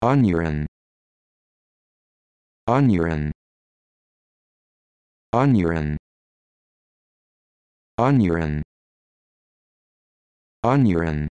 Onuran Onuran Onuran Onuran Onuran